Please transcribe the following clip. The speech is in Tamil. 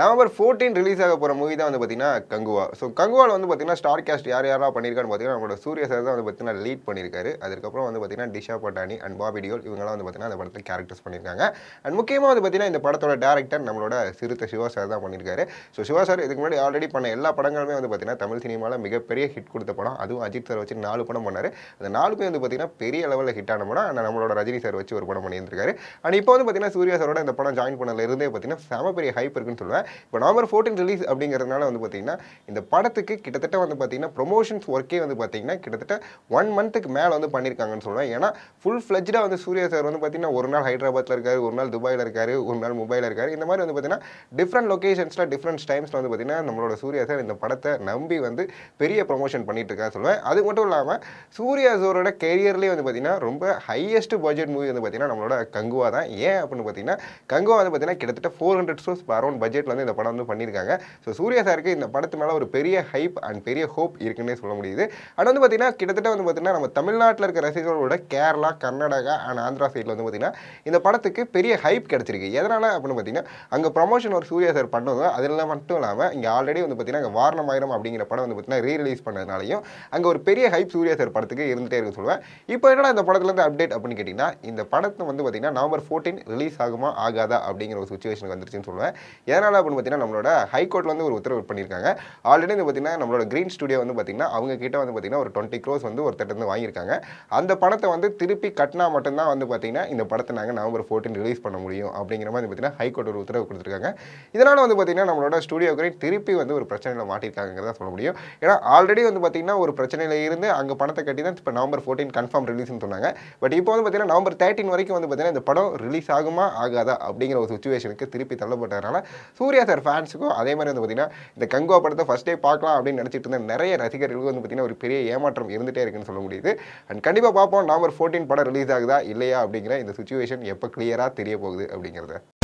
நவம்பர் ஃபோர்டீன் ரிலீஸ் ஆக போகிற மூவி தான் வந்து பார்த்தீங்கன்னா கங்குவா ஸோ கங்குவாவில் வந்து பார்த்தீங்கன்னா ஸ்டார் கேஸ்ட் யார் யாராக பண்ணியிருக்கான்னு பார்த்தீங்கன்னா நம்மளோட சூரிய சார் தான் வந்து பார்த்தீங்கன்னா லீட் பண்ணியிருக்காரு அதுக்கப்புறம் வந்து பார்த்தீங்கன்னா டிஷா பட்டானி அண்ட் பாபி டியோல் இவங்களாம் வந்து பார்த்தீங்கன்னா அந்த படத்தில் கேரக்டர்ஸ் பண்ணியிருக்காங்க அண்ட் முக்கியமாக வந்து பார்த்தீங்கன்னா இந்த படத்தோட டேரக்டர் நம்மளோட சிறுத்த சிவா சார் தான் பண்ணியிருக்காரு ஸோ சிவா சார் இதுக்கு முன்னாடி ஆல்ரெடி பண்ண எல்லா படங்களுமே வந்து பார்த்தீங்கன்னா தமிழ் சினிமாவில் மிகப்பெரிய ஹிட் கொடுத்த படம் அதுவும் அஜித் சார் வச்சு நாலு படம் பண்ணார் அந்த நாலுமே வந்து பார்த்தீங்கன்னா பெரிய லெவலில் ஹிட் ஆன படம் ஆனால் நம்மளோட ரஜினி சார் வச்சு ஒரு படம் பண்ணியிருந்திருக்காரு அண்ட் இப்போ வந்து பார்த்தீங்கன்னா சூர்யா சாரோட இந்த படம் ஜாயின் பண்ணதுலேருந்தே பார்த்தீங்கன்னா செம பெரிய ஹைப் இருக்குன்னு சொல்லுவேன் இப்போ நவம்பர் ஃபோர்டீன் ரிலீஸ் அப்படிங்கிறதுனால வந்து பார்த்திங்கன்னா இந்த படத்துக்கு கிட்டத்தட்ட வந்து பார்த்திங்கன்னா ப்ரொமோஷன்ஸ் ஒர்க்கே வந்து பார்த்திங்கன்னா கிட்டத்தட்ட ஒன் மந்த்துக்கு மேலே வந்து பண்ணியிருக்காங்கன்னு சொல்லுவேன் ஏன்னா ஃபுல் ஃப்ளெஜ்டாக வந்து சூர்யா சார் வந்து பார்த்திங்கன்னா ஒரு நாள் ஹைதராபாத்தில் இருக்கார் ஒரு நாள் துபாயில் இருக்கார் ஒரு நாள் மும்பையில் இருக்கார் இந்த மாதிரி வந்து பார்த்திங்கன்னா டிஃப்ரெண்ட் லொக்கேஷன்ஸில் டிஃப்ரெண்ட் டைம்ஸில் வந்து பார்த்திங்கன்னா நம்மளோட சூர்யா சார் இந்த படத்தை நம்பி வந்து பெரிய ப்ரொமோஷன் பண்ணிட்டு இருக்கா சொல்லுவேன் அது மட்டும் இல்லாமல் சூர்யா சாரோட கேரியர்லேயே வந்து பார்த்திங்கன்னா ரொம்ப ஹையஸ்ட் பட்ஜெட் மூவி வந்து பார்த்திங்கன்னா நம்மளோட கங்குவா தான் ஏன் அப்படின்னு பார்த்திங்கன்னா கங்குவா வந்து பார்த்திங்கன்னா கிட்டத்தட்ட ஃபோர் ஹண்ட்ரட் ஸ்டோர்ஸ் அரௌண்ட் பட்ஜெட்டில் வந்து வந்து இந்த படம் வந்து பண்ணியிருக்காங்க ஸோ சூர்யா சாருக்கு இந்த படத்து மேலே ஒரு பெரிய ஹைப் அண்ட் பெரிய ஹோப் இருக்குன்னே சொல்ல முடியுது ஆனால் வந்து பார்த்தீங்கன்னா கிட்டத்தட்ட வந்து பார்த்தீங்கன்னா நம்ம தமிழ்நாட்டில் இருக்கிற ரசிகர்களோட கேரளா கர்நாடகா அண்ட் ஆந்திரா சைடில் வந்து பார்த்தீங்கன்னா இந்த படத்துக்கு பெரிய ஹைப் கிடச்சிருக்கு எதனால் அப்படின்னு பார்த்தீங்கன்னா அங்கே ப்ரமோஷன் ஒரு சூர்யா சார் பண்ணதும் அதெல்லாம் மட்டும் இல்லாமல் இங்கே ஆல்ரெடி வந்து பார்த்தீங்கன்னா அங்கே வாரணமாயிரம் அப்படிங்கிற படம் வந்து பார்த்தீங்கன்னா ரீ ரிலீஸ் பண்ணதுனாலையும் அங்கே ஒரு பெரிய ஹைப் சூர்யா சார் படத்துக்கு இருந்துகிட்டே இருக்கு சொல்லுவேன் இப்போ என்னடா இந்த படத்துலேருந்து அப்டேட் அப்படின்னு கேட்டிங்கன்னா இந்த படத்தை வந்து பார்த்தீங்கன்னா நவம்பர் ஃபோர்டீன் ரிலீஸ் ஆகுமா ஆகாதா அப்படிங்கிற ஒரு சுச்சுவேஷன் வந்துருச்சுன்னு சொல்லுவேன் எதனால் பார்த்தீங்கன்னா நம்மளோட ஹைகோர்ட்டில் வந்து ஒரு உத்தரவு பண்ணியிருக்காங்க ஆல்ரெடி வந்து பார்த்தீங்கன்னா நம்மளோட க்ரீன் ஸ்டுடியோ வந்து பார்த்திங்கன்னா அவங்க கிட்ட வந்து பார்த்திங்கன்னா ஒரு டுவெண்ட்டி க்ரோஸ் வந்து ஒருத்தர் வந்து வாங்கியிருக்காங்க அந்த பணத்தை வந்து திருப்பி கட்டினா மட்டும்தான் வந்து பார்த்திங்கன்னா இந்த படத்தை நாங்கள் நவம்பர் ஃபோர்டீன் ரிலீஸ் பண்ண முடியும் அப்படிங்கிற மாதிரி பார்த்தீங்கன்னா ஹைகோர்ட் ஒரு உத்தரவு கொடுத்துருக்காங்க இதனால் வந்து பார்த்தீங்கன்னா நம்மளோட ஸ்டுடியோ திருப்பி வந்து ஒரு பிரச்சனையில் மாட்டியிருக்காங்கிறத சொல்ல முடியும் ஏன்னா ஆல்ரெடி வந்து பார்த்தீங்கன்னா ஒரு பிரச்சனையில் இருந்து அங்கே பணத்தை கட்டி தான் இப்போ நவம்பர் ஃபோர்டீன் கன்ஃபார்ம் ரிலீஸ்னு சொன்னாங்க பட் இப்போ வந்து பார்த்தீங்கன்னா நவம்பர் தேர்ட்டின் வரைக்கும் வந்து பார்த்தீங்கன்னா இந்த படம் ரிலீஸ் ஆகுமா ஆகாதா அப்படிங்கிற ஒரு சுச்சுவேஷனுக்கு திருப்பி தள்ளப்பட்டதுனால ஸோ சூர்யா சார் ஃபேன்ஸுக்கும் அதே மாதிரி வந்து பார்த்தீங்கன்னா இந்த கங்கோ படத்தை ஃபஸ்ட் டே பார்க்கலாம் அப்படின்னு நினச்சிட்டு இருந்த நிறைய ரசிகர்களுக்கு வந்து பார்த்தீங்கன்னா ஒரு பெரிய ஏமாற்றம் இருந்துகிட்டே இருக்குன்னு சொல்ல முடியுது அண்ட் கண்டிப்பாக பார்ப்போம் நவம்பர் ஃபோர்டீன் படம் ரிலீஸ் ஆகுதா இல்லையா அப்படிங்கிற இந்த சுச்சுவேஷன் எப்போ கிளியராக தெரிய போகுது அப்படிங்கிறத